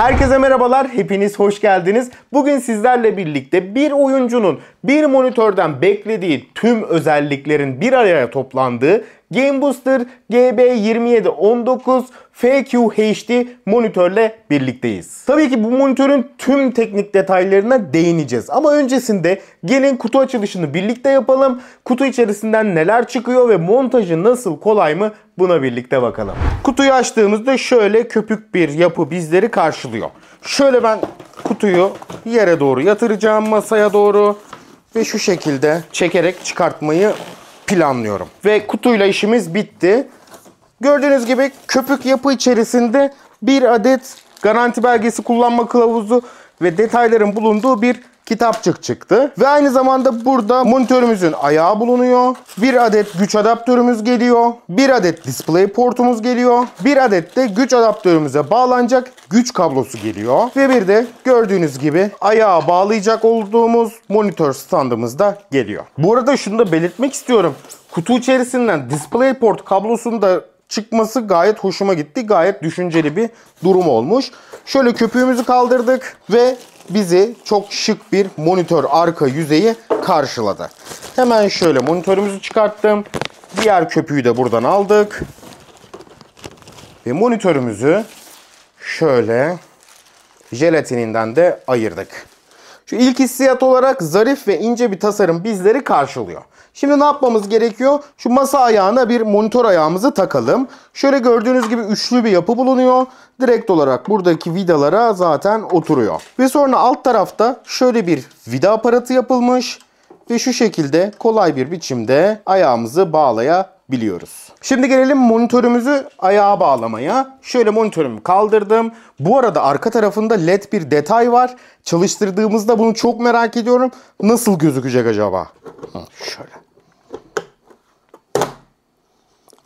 Herkese merhabalar, hepiniz hoş geldiniz. Bugün sizlerle birlikte bir oyuncunun bir monitörden beklediği tüm özelliklerin bir araya toplandığı Game Booster GB2719 FQHD monitörle birlikteyiz. Tabii ki bu monitörün tüm teknik detaylarına değineceğiz. Ama öncesinde gelin kutu açılışını birlikte yapalım. Kutu içerisinden neler çıkıyor ve montajı nasıl kolay mı buna birlikte bakalım. Kutuyu açtığımızda şöyle köpük bir yapı bizleri karşılıyor. Şöyle ben kutuyu yere doğru yatıracağım masaya doğru ve şu şekilde çekerek çıkartmayı planlıyorum. Ve kutuyla işimiz bitti. Gördüğünüz gibi köpük yapı içerisinde bir adet garanti belgesi kullanma kılavuzu ve detayların bulunduğu bir kitapçık çıktı. Ve aynı zamanda burada monitörümüzün ayağı bulunuyor. Bir adet güç adaptörümüz geliyor. Bir adet display portumuz geliyor. Bir adet de güç adaptörümüze bağlanacak güç kablosu geliyor. Ve bir de gördüğünüz gibi ayağa bağlayacak olduğumuz monitör standımız da geliyor. Bu arada şunu da belirtmek istiyorum. Kutu içerisinden Display Port kablosunu da çıkması gayet hoşuma gitti. Gayet düşünceli bir durum olmuş. Şöyle köpüğümüzü kaldırdık ve bizi çok şık bir monitör arka yüzeyi karşıladı. Hemen şöyle monitörümüzü çıkarttım. Diğer köpüğü de buradan aldık. Ve monitörümüzü şöyle jelatininden de ayırdık. Şu ilk hissiyat olarak zarif ve ince bir tasarım bizleri karşılıyor. Şimdi ne yapmamız gerekiyor? Şu masa ayağına bir monitör ayağımızı takalım. Şöyle gördüğünüz gibi üçlü bir yapı bulunuyor. Direkt olarak buradaki vidalara zaten oturuyor. Ve sonra alt tarafta şöyle bir vida aparatı yapılmış. Ve şu şekilde kolay bir biçimde ayağımızı bağlaya biliyoruz. Şimdi gelelim monitörümüzü ayağa bağlamaya. Şöyle monitörümü kaldırdım. Bu arada arka tarafında led bir detay var. Çalıştırdığımızda bunu çok merak ediyorum. Nasıl gözükecek acaba? Şöyle.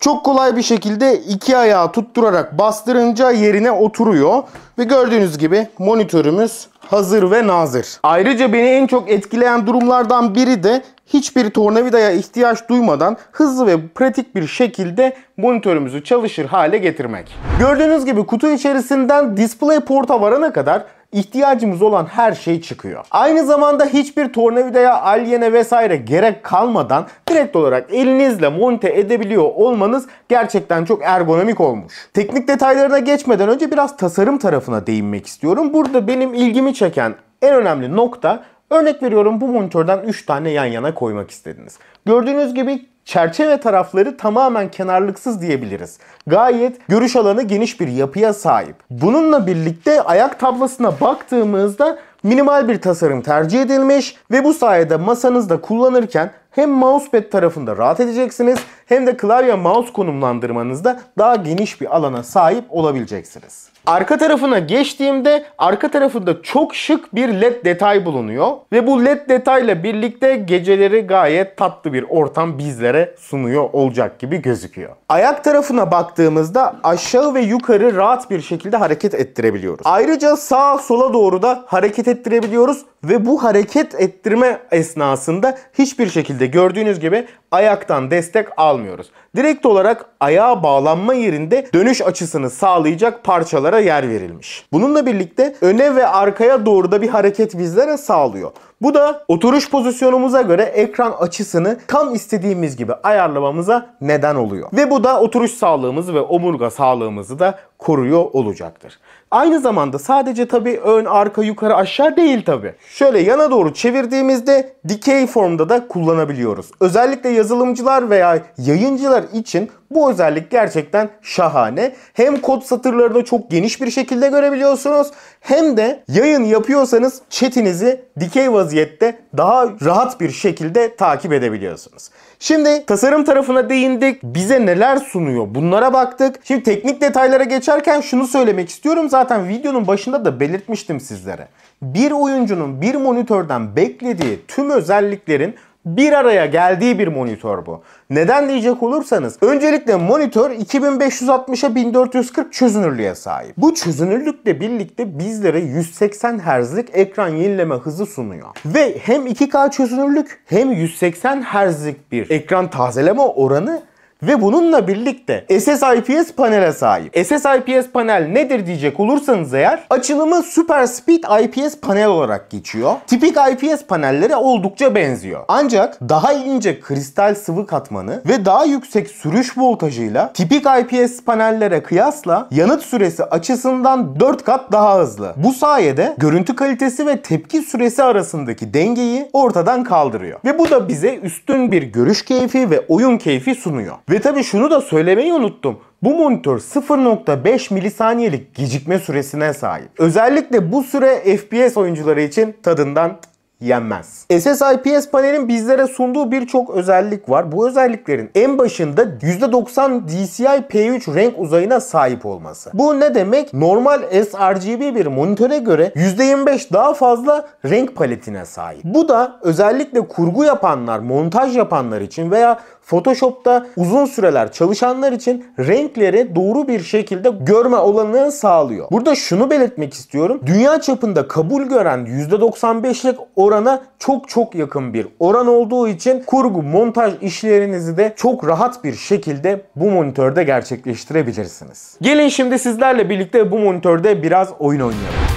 Çok kolay bir şekilde iki ayağı tutturarak bastırınca yerine oturuyor. Ve gördüğünüz gibi monitörümüz hazır ve nazır. Ayrıca beni en çok etkileyen durumlardan biri de hiçbir tornavidaya ihtiyaç duymadan hızlı ve pratik bir şekilde monitörümüzü çalışır hale getirmek. Gördüğünüz gibi kutu içerisinden Display Port'a varana kadar ihtiyacımız olan her şey çıkıyor. Aynı zamanda hiçbir tornavidaya, alyene vesaire gerek kalmadan direkt olarak elinizle monte edebiliyor olmanız gerçekten çok ergonomik olmuş. Teknik detaylarına geçmeden önce biraz tasarım tarafına değinmek istiyorum. Burada benim ilgimi çeken en önemli nokta Örnek veriyorum bu monitörden 3 tane yan yana koymak istediniz. Gördüğünüz gibi çerçeve tarafları tamamen kenarlıksız diyebiliriz. Gayet görüş alanı geniş bir yapıya sahip. Bununla birlikte ayak tablasına baktığımızda minimal bir tasarım tercih edilmiş ve bu sayede masanızda kullanırken hem mousepad tarafında rahat edeceksiniz hem de klavye mouse konumlandırmanızda daha geniş bir alana sahip olabileceksiniz. Arka tarafına geçtiğimde arka tarafında çok şık bir led detay bulunuyor ve bu led detayla birlikte geceleri gayet tatlı bir ortam bizlere sunuyor olacak gibi gözüküyor. Ayak tarafına baktığımızda aşağı ve yukarı rahat bir şekilde hareket ettirebiliyoruz. Ayrıca sağa sola doğru da hareket ettirebiliyoruz ve bu hareket ettirme esnasında hiçbir şekilde halde gördüğünüz gibi ayaktan destek almıyoruz. Direkt olarak ayağa bağlanma yerinde dönüş açısını sağlayacak parçalara yer verilmiş. Bununla birlikte öne ve arkaya doğru da bir hareket bizlere sağlıyor. Bu da oturuş pozisyonumuza göre ekran açısını tam istediğimiz gibi ayarlamamıza neden oluyor. Ve bu da oturuş sağlığımızı ve omurga sağlığımızı da koruyor olacaktır. Aynı zamanda sadece tabi ön, arka, yukarı, aşağı değil tabi. Şöyle yana doğru çevirdiğimizde dikey formda da kullanabiliyoruz. Özellikle yazılımcılar veya yayıncılar için bu özellik gerçekten şahane. Hem kod satırlarını çok geniş bir şekilde görebiliyorsunuz hem de yayın yapıyorsanız chatinizi dikey vaziyette daha rahat bir şekilde takip edebiliyorsunuz. Şimdi tasarım tarafına değindik. Bize neler sunuyor? Bunlara baktık. Şimdi teknik detaylara geçerken şunu söylemek istiyorum. Zaten videonun başında da belirtmiştim sizlere. Bir oyuncunun bir monitörden beklediği tüm özelliklerin bir araya geldiği bir monitör bu. Neden diyecek olursanız öncelikle monitör 2560'a 1440 çözünürlüğe sahip. Bu çözünürlükle birlikte bizlere 180 Hz'lik ekran yenileme hızı sunuyor. Ve hem 2K çözünürlük hem 180 Hz'lik bir ekran tazeleme oranı ve bununla birlikte SSIPS panele sahip. SSIPS panel nedir diyecek olursanız eğer açılımı Super Speed IPS panel olarak geçiyor. Tipik IPS panellere oldukça benziyor. Ancak daha ince kristal sıvı katmanı ve daha yüksek sürüş voltajıyla tipik IPS panellere kıyasla yanıt süresi açısından 4 kat daha hızlı. Bu sayede görüntü kalitesi ve tepki süresi arasındaki dengeyi ortadan kaldırıyor. Ve bu da bize üstün bir görüş keyfi ve oyun keyfi sunuyor. Ve ve tabii şunu da söylemeyi unuttum. Bu monitör 0.5 milisaniyelik gecikme süresine sahip. Özellikle bu süre FPS oyuncuları için tadından yenmez. SSIPS panelin bizlere sunduğu birçok özellik var. Bu özelliklerin en başında %90 DCI P3 renk uzayına sahip olması. Bu ne demek? Normal sRGB bir monitöre göre %25 daha fazla renk paletine sahip. Bu da özellikle kurgu yapanlar, montaj yapanlar için veya Photoshop'ta uzun süreler çalışanlar için renkleri doğru bir şekilde görme olanını sağlıyor. Burada şunu belirtmek istiyorum. Dünya çapında kabul gören %95'lik orana çok çok yakın bir oran olduğu için kurgu montaj işlerinizi de çok rahat bir şekilde bu monitörde gerçekleştirebilirsiniz. Gelin şimdi sizlerle birlikte bu monitörde biraz oyun oynayalım.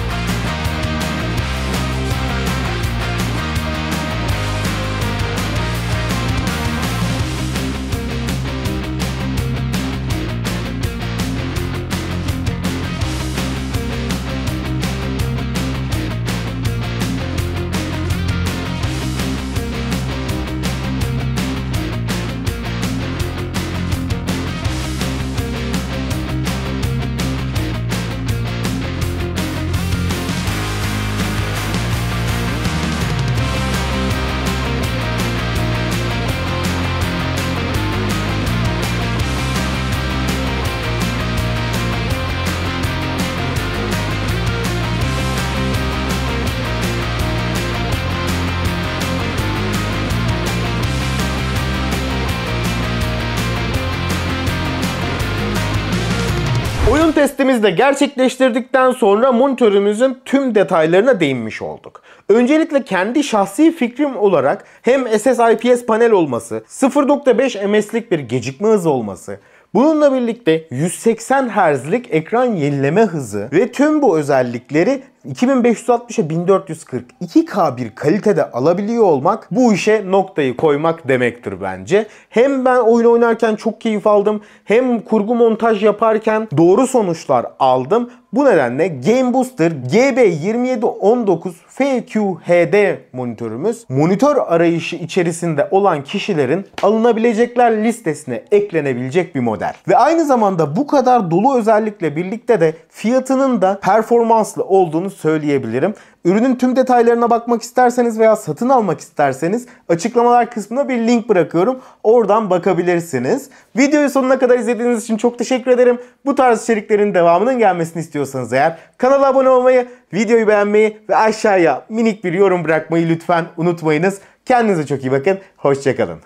testimizi de gerçekleştirdikten sonra monitörümüzün tüm detaylarına değinmiş olduk. Öncelikle kendi şahsi fikrim olarak hem SS IPS panel olması, 0.5 MS'lik bir gecikme hızı olması, Bununla birlikte 180 Hz'lik ekran yenileme hızı ve tüm bu özellikleri 2560'a 1440 2K bir kalitede alabiliyor olmak bu işe noktayı koymak demektir bence. Hem ben oyun oynarken çok keyif aldım hem kurgu montaj yaparken doğru sonuçlar aldım. Bu nedenle Game Booster GB2719 FQHD monitörümüz monitör arayışı içerisinde olan kişilerin alınabilecekler listesine eklenebilecek bir model. Ve aynı zamanda bu kadar dolu özellikle birlikte de fiyatının da performanslı olduğunu olduğunu söyleyebilirim. Ürünün tüm detaylarına bakmak isterseniz veya satın almak isterseniz açıklamalar kısmına bir link bırakıyorum. Oradan bakabilirsiniz. Videoyu sonuna kadar izlediğiniz için çok teşekkür ederim. Bu tarz içeriklerin devamının gelmesini istiyorsanız eğer kanala abone olmayı, videoyu beğenmeyi ve aşağıya minik bir yorum bırakmayı lütfen unutmayınız. Kendinize çok iyi bakın. Hoşçakalın.